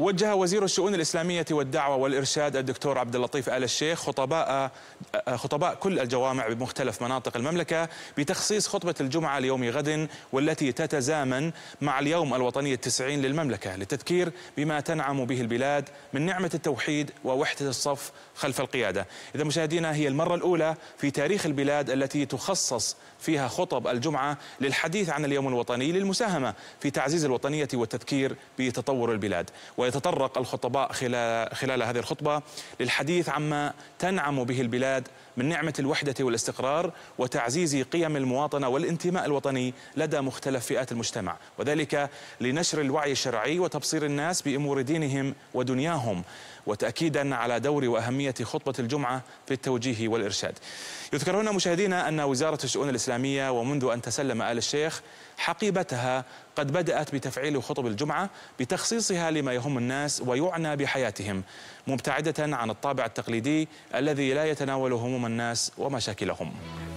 وجه وزير الشؤون الإسلامية والدعوة والإرشاد الدكتور عبد اللطيف آل الشيخ خطباء خطباء كل الجوامع بمختلف مناطق المملكة بتخصيص خطبة الجمعة ليوم غد والتي تتزامن مع اليوم الوطني التسعين للمملكة للتذكير بما تنعم به البلاد من نعمة التوحيد ووحدة الصف خلف القيادة إذا مشاهدينا هي المرة الأولى في تاريخ البلاد التي تخصص فيها خطب الجمعة للحديث عن اليوم الوطني للمساهمة في تعزيز الوطنية والتذكير بتطور البلاد ويتطرق الخطباء خلال, خلال هذه الخطبة للحديث عما تنعم به البلاد من نعمة الوحدة والاستقرار وتعزيز قيم المواطنة والانتماء الوطني لدى مختلف فئات المجتمع وذلك لنشر الوعي الشرعي وتبصير الناس بأمور دينهم ودنياهم وتأكيدا على دور وأهمية خطبة الجمعة في التوجيه والإرشاد يذكر هنا مشاهدينا أن وزارة الشؤون الإسلامية ومنذ أن تسلم آل الشيخ حقيبتها قد بدأت بتفعيل خطب الجمعة بتخصيصها لما يهم الناس ويعنى بحياتهم مبتعدة عن الطابع التقليدي الذي لا يتناول هموم الناس ومشاكلهم